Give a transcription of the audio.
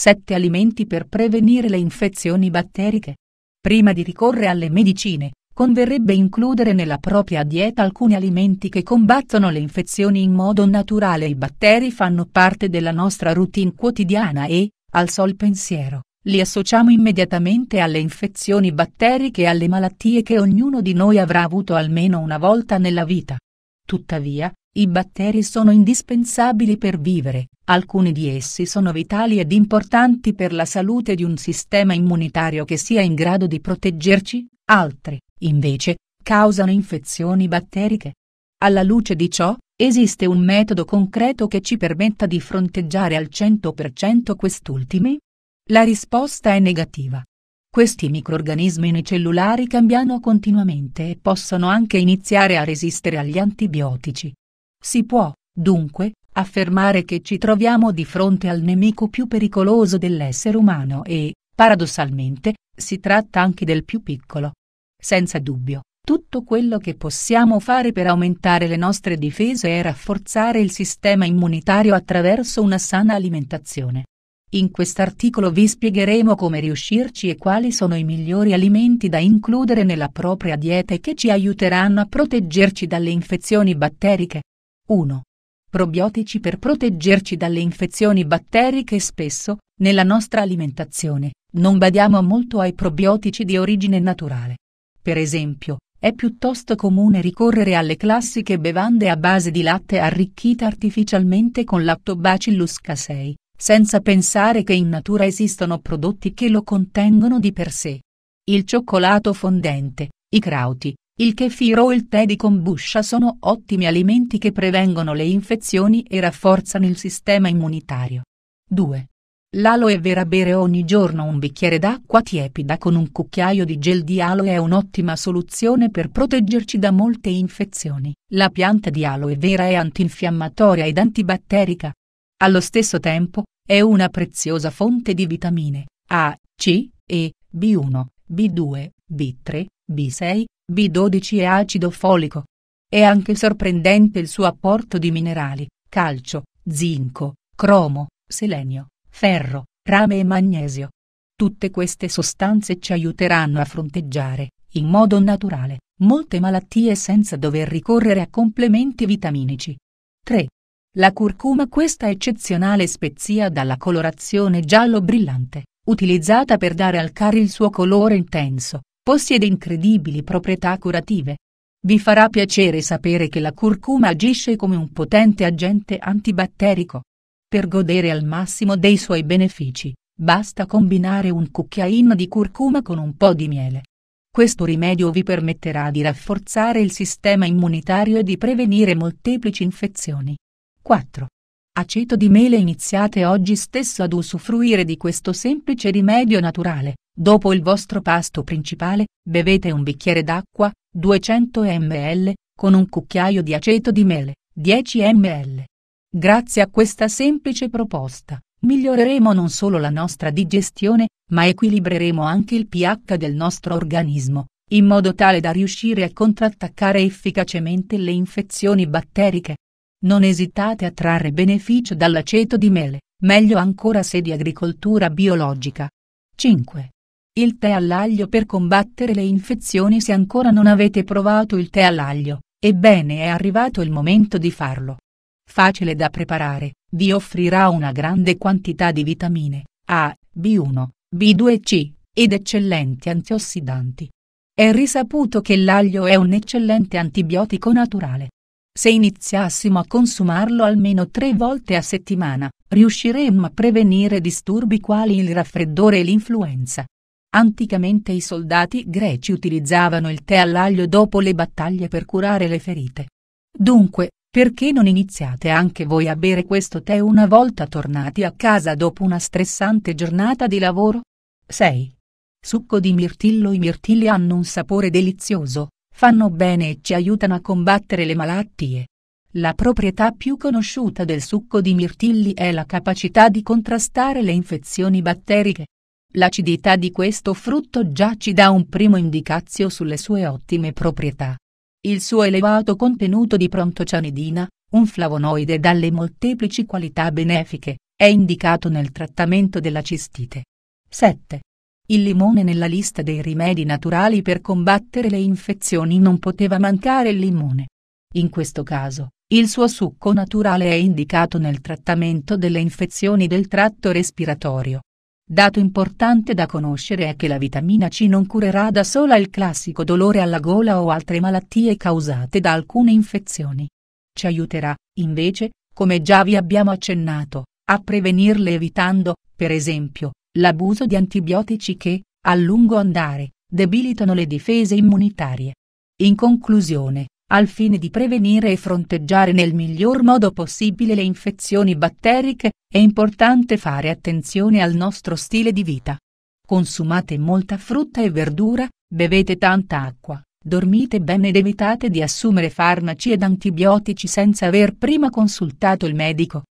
7 alimenti per prevenire le infezioni batteriche. Prima di ricorrere alle medicine, converrebbe includere nella propria dieta alcuni alimenti che combattono le infezioni in modo naturale. I batteri fanno parte della nostra routine quotidiana e, al sol pensiero, li associamo immediatamente alle infezioni batteriche e alle malattie che ognuno di noi avrà avuto almeno una volta nella vita. Tuttavia, i batteri sono indispensabili per vivere, Alcuni di essi sono vitali ed importanti per la salute di un sistema immunitario che sia in grado di proteggerci, altri, invece, causano infezioni batteriche. Alla luce di ciò, esiste un metodo concreto che ci permetta di fronteggiare al 100% quest'ultimi? La risposta è negativa. Questi microrganismi unicellulari cambiano continuamente e possono anche iniziare a resistere agli antibiotici. Si può, dunque, affermare che ci troviamo di fronte al nemico più pericoloso dell'essere umano e, paradossalmente, si tratta anche del più piccolo. Senza dubbio, tutto quello che possiamo fare per aumentare le nostre difese è rafforzare il sistema immunitario attraverso una sana alimentazione. In quest'articolo vi spiegheremo come riuscirci e quali sono i migliori alimenti da includere nella propria dieta e che ci aiuteranno a proteggerci dalle infezioni batteriche. 1 probiotici per proteggerci dalle infezioni batteriche e spesso, nella nostra alimentazione, non badiamo molto ai probiotici di origine naturale. Per esempio, è piuttosto comune ricorrere alle classiche bevande a base di latte arricchita artificialmente con Lactobacillus casei, senza pensare che in natura esistono prodotti che lo contengono di per sé. Il cioccolato fondente, i crauti, il kefir o il tè di kombucha sono ottimi alimenti che prevengono le infezioni e rafforzano il sistema immunitario. 2. L'aloe vera bere ogni giorno un bicchiere d'acqua tiepida con un cucchiaio di gel di aloe è un'ottima soluzione per proteggerci da molte infezioni. La pianta di aloe vera è antinfiammatoria ed antibatterica. Allo stesso tempo, è una preziosa fonte di vitamine A, C, E, B1, B2, B3, B6, B12 e acido folico. È anche sorprendente il suo apporto di minerali, calcio, zinco, cromo, selenio, ferro, rame e magnesio. Tutte queste sostanze ci aiuteranno a fronteggiare, in modo naturale, molte malattie senza dover ricorrere a complementi vitaminici. 3. La curcuma questa eccezionale spezia dalla colorazione giallo brillante, utilizzata per dare al curry il suo colore intenso, possiede incredibili proprietà curative. Vi farà piacere sapere che la curcuma agisce come un potente agente antibatterico. Per godere al massimo dei suoi benefici, basta combinare un cucchiaino di curcuma con un po' di miele. Questo rimedio vi permetterà di rafforzare il sistema immunitario e di prevenire molteplici infezioni. 4. Aceto di mele Iniziate oggi stesso ad usufruire di questo semplice rimedio naturale, Dopo il vostro pasto principale, bevete un bicchiere d'acqua, 200 ml, con un cucchiaio di aceto di mele, 10 ml. Grazie a questa semplice proposta, miglioreremo non solo la nostra digestione, ma equilibreremo anche il pH del nostro organismo, in modo tale da riuscire a contrattaccare efficacemente le infezioni batteriche. Non esitate a trarre beneficio dall'aceto di mele, meglio ancora se di agricoltura biologica. 5. Il tè all'aglio per combattere le infezioni Se ancora non avete provato il tè all'aglio, ebbene è arrivato il momento di farlo. Facile da preparare, vi offrirà una grande quantità di vitamine A, B1, B2 e C, ed eccellenti antiossidanti. È risaputo che l'aglio è un eccellente antibiotico naturale. Se iniziassimo a consumarlo almeno tre volte a settimana, riusciremmo a prevenire disturbi quali il raffreddore e l'influenza. Anticamente i soldati greci utilizzavano il tè all'aglio dopo le battaglie per curare le ferite. Dunque, perché non iniziate anche voi a bere questo tè una volta tornati a casa dopo una stressante giornata di lavoro? 6. Succo di mirtillo I mirtilli hanno un sapore delizioso, fanno bene e ci aiutano a combattere le malattie. La proprietà più conosciuta del succo di mirtilli è la capacità di contrastare le infezioni batteriche. L'acidità di questo frutto già ci dà un primo indicazio sulle sue ottime proprietà. Il suo elevato contenuto di prontocianidina, un flavonoide dalle molteplici qualità benefiche, è indicato nel trattamento della cistite. 7. Il limone nella lista dei rimedi naturali per combattere le infezioni non poteva mancare il limone. In questo caso, il suo succo naturale è indicato nel trattamento delle infezioni del tratto respiratorio Dato importante da conoscere è che la vitamina C non curerà da sola il classico dolore alla gola o altre malattie causate da alcune infezioni. Ci aiuterà, invece, come già vi abbiamo accennato, a prevenirle evitando, per esempio, l'abuso di antibiotici che, a lungo andare, debilitano le difese immunitarie. In conclusione, al fine di prevenire e fronteggiare nel miglior modo possibile le infezioni batteriche, è importante fare attenzione al nostro stile di vita. Consumate molta frutta e verdura, bevete tanta acqua, dormite bene ed evitate di assumere farmaci ed antibiotici senza aver prima consultato il medico.